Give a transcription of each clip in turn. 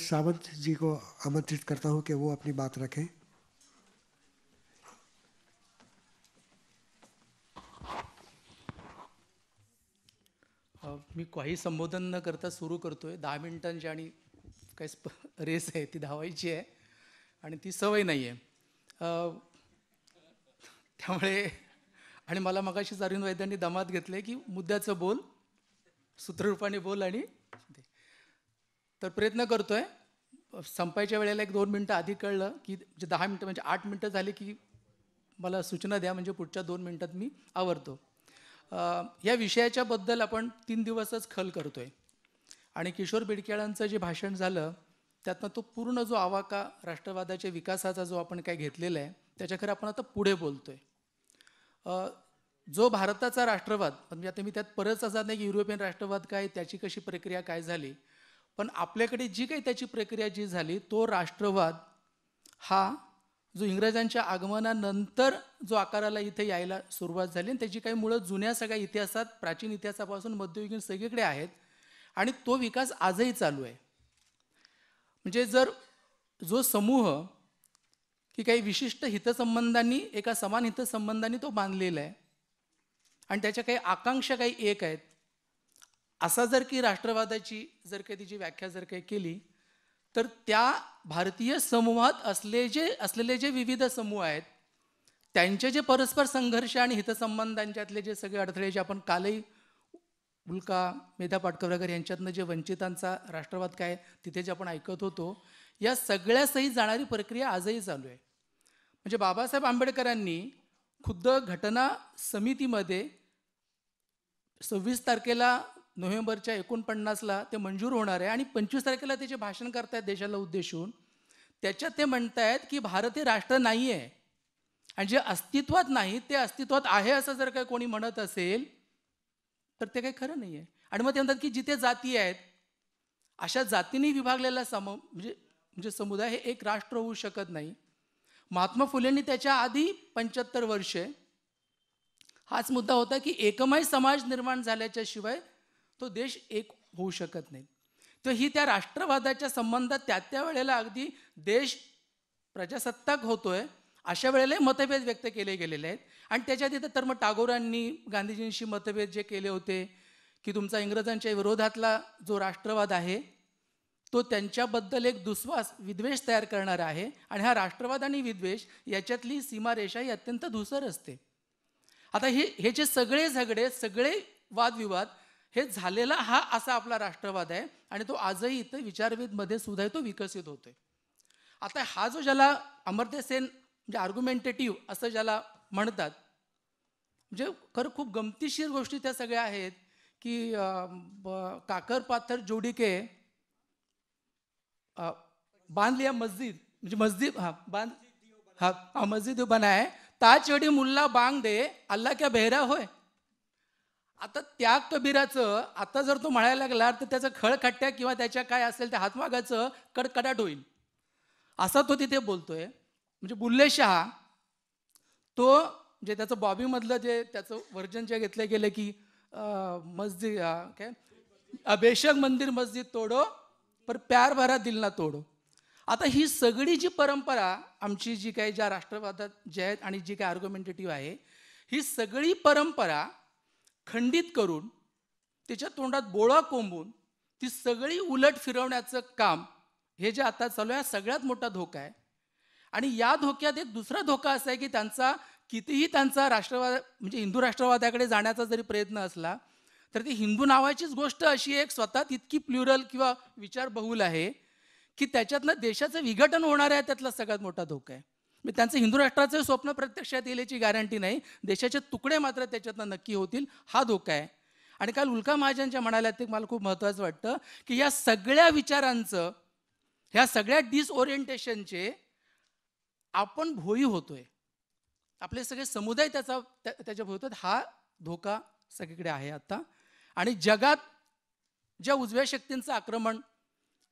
सावंत जी को आमंत्रित करता हूं कि वो अपनी बात रखें मी काही संबोधन न करता सुरू करतोय दहा मिनिटांची आणि काही रेस आहे ती धावायची आहे आणि ती सवय नाही आहे त्यामुळे आणि मला मगाशी अरविंद वैद्यांनी दमात घेतले की मुद्द्याचं बोल सूत्ररूपाने बोल आणि तर प्रयत्न करतोय संपायच्या वेळेला एक दोन मिनटं आधी कळलं की जे म्हणजे दहा मिनटं म्हणजे आठ मिनटं झाली की मला सूचना द्या म्हणजे पुढच्या दोन मिनटात मी आवरतो या विषयाच्याबद्दल आपण तीन दिवसच खल करतोय आणि किशोर बिडकेळांचं जे भाषण झालं त्यातनं तो पूर्ण जो आवाका राष्ट्रवादाच्या विकासाचा जो आपण काय घेतलेला आहे त्याच्याकडे आपण आता पुढे बोलतोय जो भारताचा राष्ट्रवाद म्हणजे आता मी त्यात परत असा नाही की युरोपियन राष्ट्रवाद काय त्याची कशी प्रक्रिया काय झाली पण आपल्याकडे जी काही त्याची प्रक्रिया जी झाली तो राष्ट्रवाद हा जो इंग्रजांच्या आगमनानंतर जो आकाराला इथे यायला सुरुवात झाली आणि त्याची काही मुळं जुन्या सगळ्या इतिहासात प्राचीन इतिहासापासून मध्ययुगीन सगळीकडे आहेत आणि तो विकास आजही चालू आहे म्हणजे जर जो समूह की काही विशिष्ट हितसंबंधांनी एका समान हितसंबंधांनी तो बांधलेला आहे आणि त्याच्या काही आकांक्षा काही एक आहेत असा जर की राष्ट्रवादाची जर काही तिची व्याख्या जर काही केली तर त्या भारतीय समूहात असले जे असलेले जे विविध समूह आहेत त्यांचे जे परस्पर संघर्ष आणि हितसंबंधांच्यातले जे सगळे अडथळे जे आपण कालही उल्का मेधा पाटकर यांच्यातनं जे वंचितांचा राष्ट्रवाद काय तिथे जे आपण ऐकत होतो या सगळ्यासही जाणारी प्रक्रिया आजही चालू आहे म्हणजे बाबासाहेब आंबेडकरांनी खुद्द घटना समितीमध्ये सव्वीस तारखेला नोव्हेंबरच्या एकोणपन्नासला ते मंजूर होणार आहे आणि पंचवीस तारखेला त्याचे भाषण करतायत देशाला उद्देशून त्याच्यात ते आहेत की भारत हे राष्ट्र नाही आहे आणि जे अस्तित्वात नाही ते अस्तित्वात आहे असं जर काही कोणी म्हणत असेल तर ते काही खरं नाही आहे आणि मग ते म्हणतात की जिथे जाती आहेत अशा जातींनी विभागलेला सम म्हणजे म्हणजे समुदाय हे एक राष्ट्र होऊ शकत नाही महात्मा फुलेंनी त्याच्या आधी पंच्याहत्तर वर्षे हाच मुद्दा होता की एकमय समाज निर्माण झाल्याच्या शिवाय तो देश एक होऊ शकत नाही तर ही त्या राष्ट्रवादाच्या संबंधात त्या त्या वेळेला अगदी देश प्रजासत्ताक होतोय अशा वेळेलाही मतभेद व्यक्त केले गेलेले आहेत आणि त्याच्यात इथं तर मग टागोरांनी गांधीजींशी मतभेद जे केले होते की तुमचा इंग्रजांच्या विरोधातला जो राष्ट्रवाद आहे तो त्यांच्याबद्दल एक दुस्वास विद्वेष तयार करणारा आहे आणि हा राष्ट्रवाद आणि विद्वेष याच्यातली सीमारेषा ही अत्यंत धुसर असते आता हे हे जे सगळे झगडे सगळे वादविवाद हे झालेला हा असा आपला राष्ट्रवाद आहे आणि तो आजही इथं विचारवेदमध्ये सुद्धा तो विकसित होतोय आता हा जो ज्याला अमर्त्य सेन म्हणजे आर्ग्युमेंटेटिव्ह असं ज्याला म्हणतात म्हणजे खरं खूप गमतीशीर गोष्टी त्या सगळ्या आहेत की काकर पाथर जोडिके या मस्जिद म्हणजे मस्जिद हा बांध हा मस्जिद बनाय वेळी मुल्ला बांग दे अल्ला क्या बेहरा होय आता त्या कबीराचं आता जर तो म्हणायला लागला तर त्याचं खळखट्ट्या किंवा त्याच्या काय असेल त्या हातमागाचं कडकडाट होईल असा तो तिथे बोलतोय म्हणजे बुल्ले शहा तो म्हणजे त्याचं बॉबीमधलं जे त्याचं वर्जन जे घेतलं गेलं की मस्जिद काय अभेषक मंदिर मस्जिद तोडो पर प्यार भरा दिल ना तोडो आता ही सगळी जी परंपरा आमची जी काही ज्या राष्ट्रवादात जे आहेत आणि जी काही आर्ग्युमेंटेटिव्ह आहे ही सगळी परंपरा खंडित करून त्याच्या तोंडात बोळा कोंबून ती सगळी उलट फिरवण्याचं काम हे जे आता चालू आहे सगळ्यात मोठा धोका आहे आणि या धोक्यात एक दुसरा धोका असा आहे की त्यांचा कितीही त्यांचा राष्ट्रवाद म्हणजे हिंदू राष्ट्रवादाकडे जाण्याचा जरी प्रयत्न असला तर ती हिंदू नावाचीच गोष्ट अशी एक स्वतः इतकी प्ल्युरल किंवा विचार बहुल आहे की त्याच्यातनं देशाचं विघटन होणार आहे त्यातला सगळ्यात मोठा धोका आहे मी त्यांचं हिंदू राष्ट्राचं स्वप्न प्रत्यक्षात येईल याची गॅरंटी नाही देशाचे तुकडे मात्र त्याच्यातनं नक्की होतील हा धोका आहे आणि काल उल्का महाजनच्या म्हणाल्या ते मला खूप महत्वाचं वाटतं की या सगळ्या विचारांचं ह्या सगळ्या डिसओरिएंटेशनचे आपण भोई होतोय आपले सगळे समुदाय त्याचा त्याच्या भोई होतात हा धोका सगळीकडे आहे आता आणि जगात ज्या उजव्या शक्तींचं आक्रमण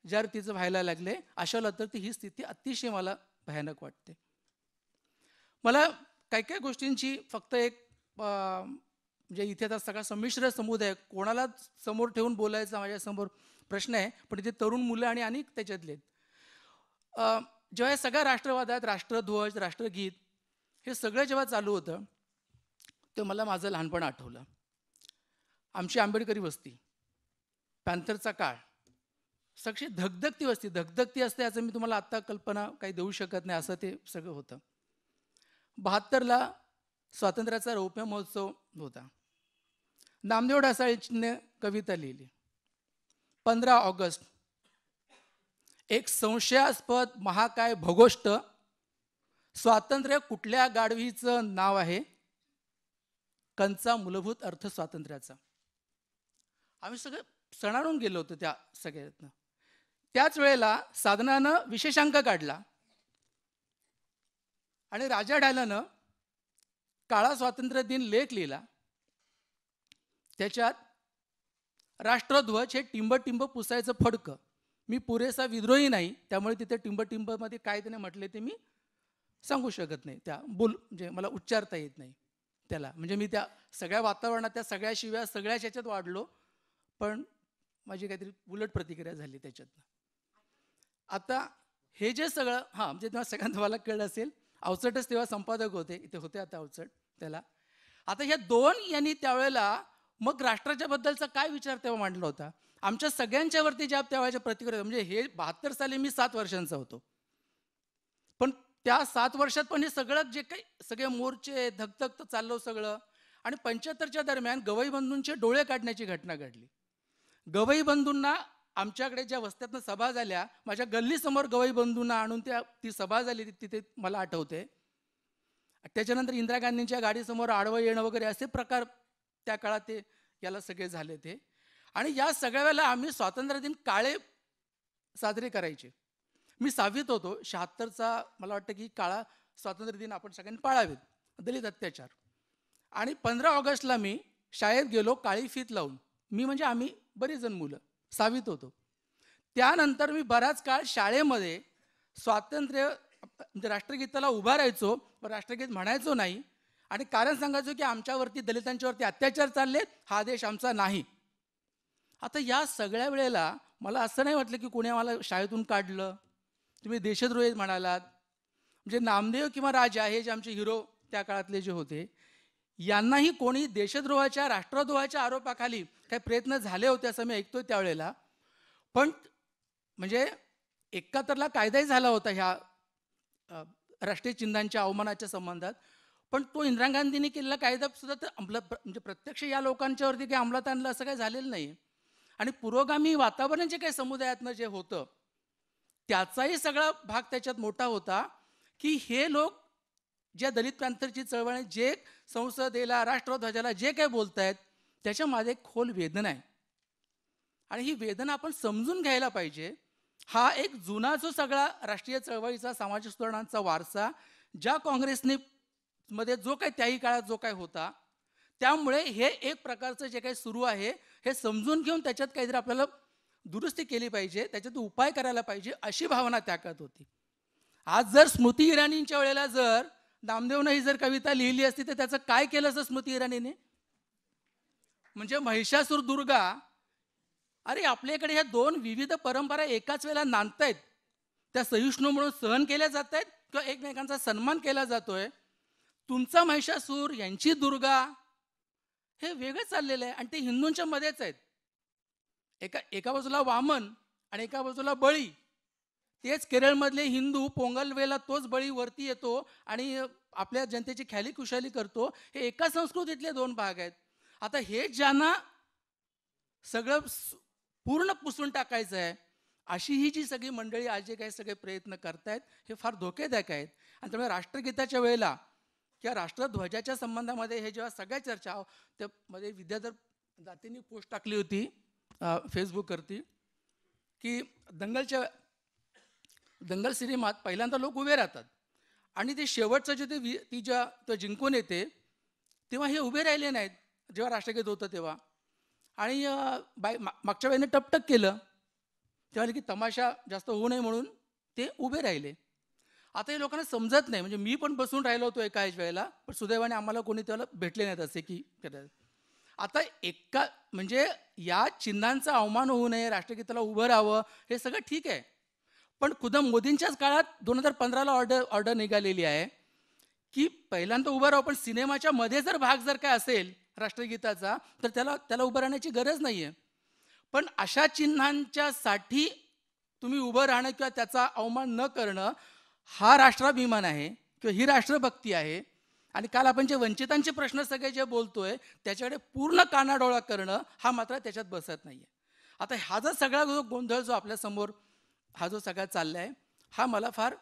ज्या तिचं व्हायला लागले अशा तर ती ही स्थिती अतिशय मला भयानक वाटते मला काही काही गोष्टींची फक्त एक म्हणजे इथे आता सगळा संमिश्र समुदाय कोणाला समोर ठेवून बोलायचा माझ्यासमोर प्रश्न आहे पण इथे तरुण मुलं आणि अनेक त्याच्यातले जेव्हा या सगळ्या राष्ट्रवादात राष्ट्रध्वज राष्ट्रगीत हे सगळं जेव्हा चालू होतं ते मला माझं लहानपण आठवलं आमची आंबेडकरी वस्ती पॅन्थरचा काळ सगळी धगधगती वस्ती धगधगती असते याचं मी तुम्हाला आत्ता कल्पना काही देऊ शकत नाही असं ते सगळं होतं बहात्तरला स्वातंत्र्याचा रौप्य महोत्सव होता नामदेव ढासाळीने कविता लिहिली पंधरा ऑगस्ट एक संशयास्पद महाकाय भगोष्ट स्वातंत्र्य कुठल्या गाढवीचं नाव आहे कंचा मूलभूत अर्थ स्वातंत्र्याचा आम्ही सगळे सणाडून गेलो होतो त्या सगळ्यातनं त्याच वेळेला साधनानं विशेषांक काढला आणि राजा डायलानं काळा स्वातंत्र्य दिन लेख लिहिला त्याच्यात राष्ट्रध्वज हे टिंब टिंब पुसायचं फडकं मी पुरेसा विद्रोही नाही त्यामुळे तिथे टिंब टिंबमध्ये काय त्याने म्हटले ते मी सांगू शकत नाही त्या बोल म्हणजे मला उच्चारता येत नाही त्याला म्हणजे मी त्या सगळ्या वातावरणात त्या सगळ्या शिव्या सगळ्याच ह्याच्यात वाढलो पण माझी काहीतरी उलट प्रतिक्रिया झाली त्याच्यातनं आता हे जे सगळं हां म्हणजे तेव्हा सगळ्यांना तुम्हाला कळलं असेल अवचटच तेव्हा संपादक होते इथे होते आता अवचट त्याला आता ह्या दोन यांनी त्यावेळेला मग राष्ट्राच्या बद्दलचा काय विचार तेव्हा मांडला होता आमच्या सगळ्यांच्यावरती ज्या त्यावेळेच्या प्रतिक्रिया म्हणजे हे बहात्तर साली मी सात वर्षांचा होतो पण त्या सात वर्षात पण हे सगळं जे काही सगळे मोर्चे धगधगत चाललो सगळं आणि पंच्याहत्तरच्या दरम्यान गवई बंधूंचे डोळे काढण्याची घटना घडली गवई बंधूंना आमच्याकडे ज्या वस्त्यातनं सभा झाल्या माझ्या गल्लीसमोर गवई बंधूंना आणून त्या ती सभा झाली तिथे मला आठवते त्याच्यानंतर इंदिरा गांधींच्या गाडीसमोर आडवं येणं वगैरे असे प्रकार त्या काळात ते याला सगळे झाले ते आणि या सगळ्या वेळेला आम्ही स्वातंत्र्य दिन काळे साजरे करायचे मी सावित होतो शहात्तरचा मला वाटतं की काळा स्वातंत्र्य दिन आपण सगळ्यांनी पाळावेत दलित अत्याचार आणि पंधरा ऑगस्टला मी शाळेत गेलो काळी फीत लावून मी म्हणजे आम्ही बरेच जण मुलं सावित होतो त्यानंतर मी बराच काळ शाळेमध्ये स्वातंत्र्य म्हणजे राष्ट्रगीताला उभा राहायचो पण राष्ट्रगीत म्हणायचो नाही आणि कारण सांगायचो की आमच्यावरती दलितांच्यावरती अत्याचार चालले हा देश आमचा नाही आता या सगळ्या वेळेला मला असं नाही वाटलं की कोणी आम्हाला शाळेतून काढलं तुम्ही देशद्रोही म्हणालात म्हणजे नामदेव किंवा राजा हे जे आमचे हिरो त्या काळातले जे होते यांनाही कोणी देशद्रोहाच्या राष्ट्रद्रोहाच्या आरोपाखाली काही प्रयत्न झाले होते असं मी ऐकतोय त्यावेळेला पण म्हणजे एकाहत्तरला कायदाही झाला होता ह्या राष्ट्रीय चिन्हांच्या अवमानाच्या संबंधात पण तो इंदिरा गांधींनी केलेला कायदा सुद्धा तर अंमल म्हणजे प्रत्यक्ष या लोकांच्यावरती काही अंमलात आणलं असं काही झालेलं नाही आणि पुरोगामी वातावरण जे काही समुदायातनं जे होतं त्याचाही सगळा भाग त्याच्यात मोठा होता की हे लोक ज्या दलित पॅंथरची चळवळी जे संसदेला राष्ट्रध्वजाला जे काही बोलत आहेत त्याच्या माझे एक खोल वेदना आहे आणि ही वेदना आपण समजून घ्यायला पाहिजे हा एक जुना जो सगळा राष्ट्रीय चळवळीचा सामाजिक सुधारणांचा वारसा ज्या काँग्रेसने मध्ये जो काही त्याही काळात जो काही होता त्यामुळे हे एक प्रकारचं जे काही सुरू आहे हे समजून घेऊन त्याच्यात काहीतरी आपल्याला दुरुस्ती केली पाहिजे त्याच्यात उपाय करायला पाहिजे अशी भावना त्याकात होती आज जर स्मृती इराणींच्या वेळेला जर दामदेवनं ही जर कविता लिहिली असती तर त्याचं काय केलं असं स्मृती इराणीने म्हणजे महिषासूर दुर्गा अरे आपल्याकडे ह्या दोन विविध परंपरा एकाच वेळेला नांदतायत त्या सहिष्णू म्हणून सहन केल्या जात आहेत किंवा एकमेकांचा सन्मान केला जातोय तुमचा महिषासूर यांची दुर्गा हे वेगळं चाललेलं आहे आणि ते हिंदूंच्या मध्येच आहेत एका एका बाजूला वामन आणि एका बाजूला बळी तेच केरळमधले हिंदू पोंगल वेला तोच बळी वरती येतो आणि आपल्या जनतेची ख्याली खुशाली करतो हे एका संस्कृतीतले दोन भाग आहेत आता हे ज्यांना सगळं पूर्ण पुसून टाकायचं आहे अशी ही जी सगळी मंडळी आज जे काही सगळे प्रयत्न करतायत हे फार धोकेदायक आहेत आणि त्यामुळे राष्ट्रगीताच्या वेळेला किंवा राष्ट्रध्वजाच्या संबंधामध्ये हे जेव्हा सगळ्या चर्चा त्यामध्ये विद्याधर जातींनी पोस्ट टाकली होती फेसबुकवरती की दंगलच्या दंगल सिनेमात पहिल्यांदा लोक उभे राहतात आणि ते शेवटचं जे ते वि ती ज्या तो जिंकून येते तेव्हा हे उभे राहिले नाहीत जेव्हा राष्ट्रगीत होतं तेव्हा आणि बाय मागच्या बाईने टपटक केलं तेव्हा की तमाशा जास्त होऊ नये म्हणून ते उभे राहिले आता हे लोकांना समजत नाही म्हणजे मी पण बसून राहिलो होतो एकाच वेळेला पण सुदैवाने आम्हाला कोणी त्याला भेटले नाहीत असे की आता एका म्हणजे या चिन्हांचा अवमान होऊ नये राष्ट्रगीताला उभं राहावं हे सगळं ठीक आहे पण खुदम मोदींच्याच काळात दोन हजार पंधराला ऑर्डर ऑर्डर निघालेली आहे की पहिल्यांदा उभं राहू पण सिनेमाच्या मध्ये जर भाग जर काय असेल राष्ट्रगीताचा तर त्याला त्याला उभं राहण्याची गरज नाही आहे पण अशा चिन्हांच्यासाठी तुम्ही उभं राहणं किंवा त्याचा अवमान न करणं हा राष्ट्राभिमान आहे किंवा ही राष्ट्रभक्ती आहे आणि काल आपण जे वंचितांचे प्रश्न सगळे जे बोलतोय त्याच्याकडे पूर्ण कानाडोळा करणं हा मात्र त्याच्यात बसत नाही आहे आता हा जर सगळा जो गोंधळ जो आपल्यासमोर हा जो सगळा चालला आहे हा मला फार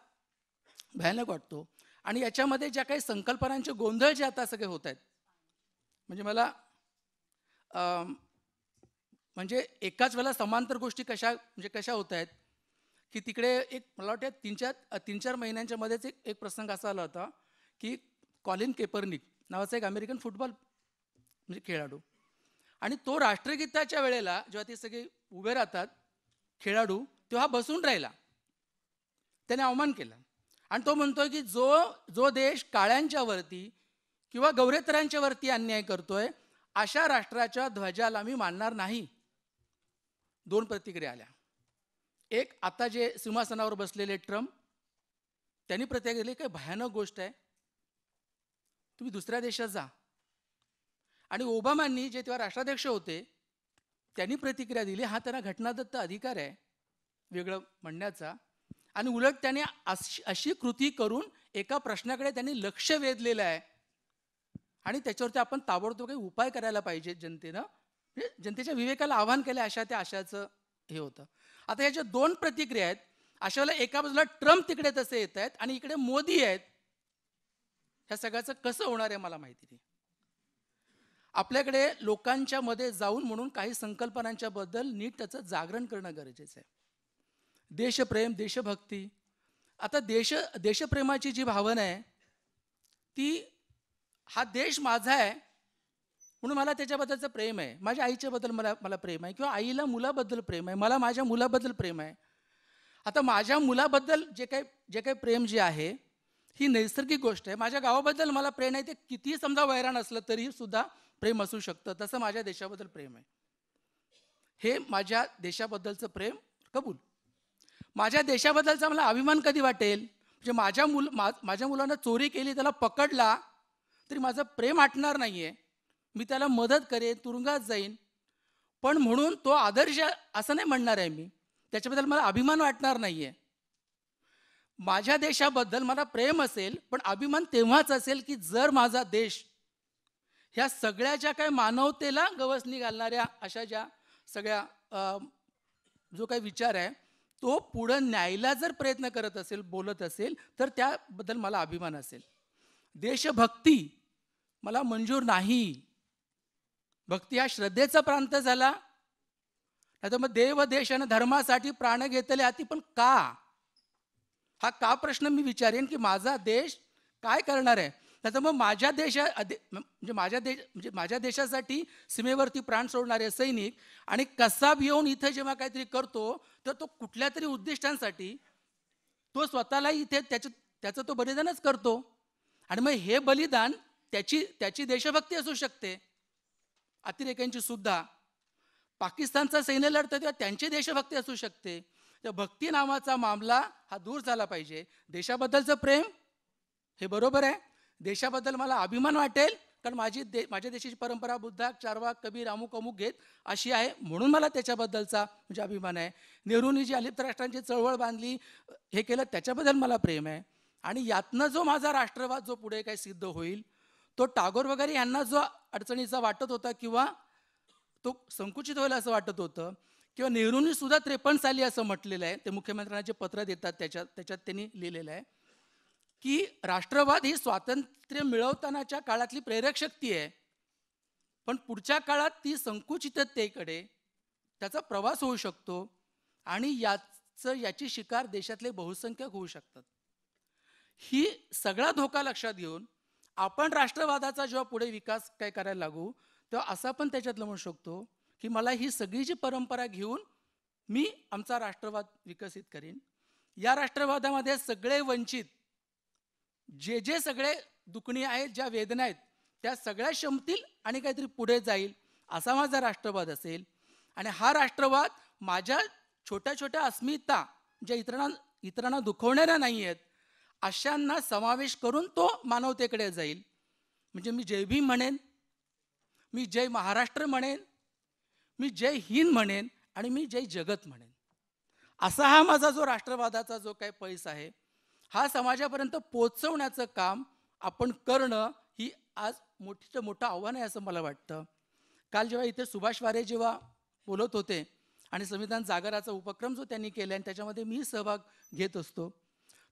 भयानक वाटतो आणि याच्यामध्ये ज्या काही संकल्पनांचे गोंधळ जे आता सगळे होत आहेत म्हणजे मला म्हणजे एकाच वेळेला समांतर गोष्टी कशा म्हणजे कशा होत आहेत की तिकडे एक मला वाटतं तीन चार तीन चार महिन्यांच्या मध्येच एक एक प्रसंग असा आला होता की कॉलिन केपर्निक नावाचा एक अमेरिकन फुटबॉल म्हणजे खेळाडू आणि तो राष्ट्रगीताच्या वेळेला जेव्हा ते सगळे उभे राहतात खेळाडू तेव्हा बसून राहिला त्याने अवमान केला आणि तो म्हणतोय की जो जो देश काळ्यांच्या वरती किंवा वरती अन्याय करतोय अशा राष्ट्राच्या ध्वजाला मी मानणार नाही दोन प्रतिक्रिया आल्या एक आता जे सिंहासनावर बसलेले ट्रम्प त्यांनी प्रतिक्रिया दिली काही भयानक गोष्ट आहे तुम्ही दुसऱ्या देशात जा आणि ओबामांनी जे तेव्हा राष्ट्राध्यक्ष होते त्यांनी प्रतिक्रिया दिली हा त्यांना घटनादत्त अधिकार आहे वेगळं म्हणण्याचा आणि उलट त्याने अशी कृती करून एका प्रश्नाकडे त्यांनी लक्ष वेधलेलं आहे आणि त्याच्यावरती आपण ताबडतोब काही उपाय करायला पाहिजे जनतेनं म्हणजे जनतेच्या विवेकाला आव्हान केलं अशा त्या आशाचं हे होतं आता ह्याच्या दोन प्रतिक्रिया आहेत अशा वेळेला एका बाजूला ट्रम्प तिकडे तसे येत आहेत आणि इकडे मोदी आहेत ह्या सगळ्याचं कसं होणार आहे मला माहिती नाही आपल्याकडे लोकांच्या मध्ये जाऊन म्हणून काही संकल्पनांच्या बद्दल नीट त्याचं जागरण करणं गरजेचं आहे देशप्रेम देशभक्ती आता देश देशप्रेमाची जी भावना आहे ती हा देश माझा आहे म्हणून मला त्याच्याबद्दलचं प्रेम आहे माझ्या आईच्याबद्दल मला मला प्रेम आहे किंवा आईला मुलाबद्दल प्रेम आहे मला माझ्या मुलाबद्दल प्रेम आहे आता माझ्या मुलाबद्दल जे काही जे काही प्रेम जे आहे ही नैसर्गिक गोष्ट आहे माझ्या गावाबद्दल मला प्रेम आहे ते कितीही समजा वैराण असलं तरी सुद्धा प्रेम असू शकतं तसं माझ्या देशाबद्दल प्रेम आहे हे माझ्या देशाबद्दलचं प्रेम कबूल माझ्या देशाबद्दलचा मला अभिमान कधी वाटेल म्हणजे माझ्या मुल माझ्या मुलानं चोरी केली त्याला पकडला तरी माझं प्रेम आटणार नाही आहे मी त्याला मदत करेन तुरुंगात जाईन पण म्हणून तो आदर्श असं नाही म्हणणार आहे मी त्याच्याबद्दल मला अभिमान वाटणार नाही आहे माझ्या देशाबद्दल मला प्रेम असेल पण अभिमान तेव्हाच असेल की जर माझा देश ह्या सगळ्या ज्या काय मानवतेला गवसणी घालणाऱ्या अशा ज्या सगळ्या जो काही विचार आहे तो पुढं न्यायला जर प्रयत्न करत असेल बोलत असेल तर त्याबद्दल मला अभिमान असेल देशभक्ती मला मंजूर नाही भक्ती हा श्रद्धेचा प्रांत झाला नाही मग देव देश आणि धर्मासाठी प्राण घेतले अति पण का हा का प्रश्न मी विचारेन की माझा देश काय करणार आहे नाही तर मग माझ्या देशा म्हणजे माझ्या देश म्हणजे माझ्या देशासाठी सीमेवरती प्राण सोडणारे सैनिक आणि कसाब येऊन इथं जेव्हा काहीतरी करतो तर तो कुठल्या तरी उद्दिष्टांसाठी तो स्वतःला इथे त्याचं त्याचं तो बलिदानच करतो आणि मग हे बलिदान त्याची त्याची देशभक्ती असू शकते अतिरेक्यांची सुद्धा पाकिस्तानचा सैन्य लढतं तेव्हा त्यांची देशभक्ती असू शकते तर भक्ती नावाचा मामला हा दूर झाला पाहिजे देशाबद्दलचं प्रेम हे बरोबर आहे देशाबद्दल मला अभिमान वाटेल कारण माझी दे माझ्या देशाची परंपरा बुद्धा चारवाक कबीर अमुक अमुक घेत अशी आहे म्हणून मला त्याच्याबद्दलचा म्हणजे अभिमान आहे नेहरूंनी जी अलिप्त राष्ट्रांची चळवळ बांधली हे केलं त्याच्याबद्दल मला प्रेम आहे आणि यातनं जो माझा राष्ट्रवाद जो पुढे काय सिद्ध होईल तो टागोर वगैरे यांना जो अडचणीचा वाटत होता किंवा तो संकुचित होईल असं वाटत होतं किंवा नेहरूंनी सुद्धा त्रेपन्न साली असं म्हटलेलं आहे ते मुख्यमंत्र्यांना जे पत्र देतात त्याच्यात त्याच्यात त्यांनी लिहिलेलं आहे की राष्ट्रवाद ही स्वातंत्र्य मिळवतानाच्या काळातली प्रेरक शक्ती आहे पण पुढच्या काळात ती संकुचिततेकडे त्याचा प्रवास होऊ शकतो आणि याचं याची शिकार देशातले बहुसंख्यक होऊ शकतात ही सगळा धोका लक्षात घेऊन आपण राष्ट्रवादाचा जेव्हा पुढे विकास काय करायला लागू तेव्हा असा पण त्याच्यातलं म्हणू शकतो की मला ही सगळी जी परंपरा घेऊन मी आमचा राष्ट्रवाद विकसित करीन या राष्ट्रवादामध्ये सगळे वंचित जे जे सगळे दुखणी आहेत ज्या वेदना आहेत त्या सगळ्या शमतील आणि काहीतरी पुढे जाईल असा माझा राष्ट्रवाद असेल आणि हा राष्ट्रवाद माझ्या छोट्या छोट्या अस्मिता ज्या इतरांना इतरांना दुखवणाऱ्या नाही आहेत अशांना समावेश करून तो मानवतेकडे जाईल म्हणजे मी जय भीम म्हणेन मी जय महाराष्ट्र म्हणेन मी जय हिंद म्हणेन आणि मी जय जगत म्हणेन असा हा माझा जो राष्ट्रवादाचा जो काही पैस आहे हा समाजापर्यंत पोचवण्याचं काम आपण करणं ही आज मोठीचं मोठं आव्हान आहे असं मला वाटतं काल जेव्हा इथे सुभाष वारे जेव्हा बोलत होते आणि संविधान जागराचा उपक्रम जो त्यांनी केला आणि त्याच्यामध्ये मी सहभाग घेत असतो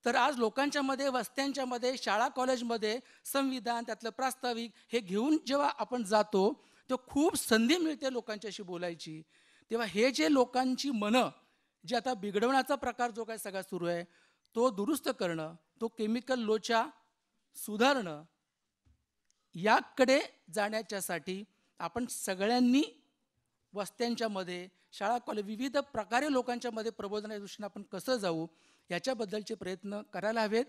तर आज लोकांच्यामध्ये वस्त्यांच्यामध्ये शाळा कॉलेजमध्ये संविधान त्यातलं प्रास्ताविक हे घेऊन जेव्हा आपण जातो तेव्हा खूप संधी मिळते लोकांच्याशी बोलायची तेव्हा हे जे लोकांची मनं जे आता बिघडवण्याचा प्रकार जो काय सगळा सुरू आहे तो दुरुस्त करणं तो केमिकल लोच्या सुधारणं याकडे जाण्याच्यासाठी आपण सगळ्यांनी वस्त्यांच्यामध्ये शाळा कॉलेज विविध प्रकारे लोकांच्यामध्ये प्रबोधनाच्या दृष्टीने आपण कसं जाऊ याच्याबद्दलचे प्रयत्न करायला हवेत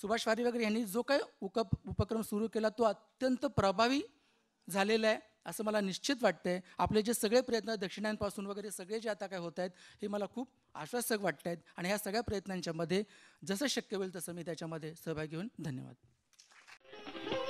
सुभाष वारी वगैरे यांनी जो काही उप उपक्रम सुरू केला तो अत्यंत प्रभावी झालेला आहे असं मला निश्चित वाटतंय आपले जे सगळे प्रयत्न दक्षिणांपासून वगैरे सगळे जे आता काय होत आहेत हे मला खूप आश्वासक वाटत आहेत आणि ह्या सगळ्या प्रयत्नांच्यामध्ये जसं शक्य होईल तसं मी त्याच्यामध्ये सहभागी होऊन धन्यवाद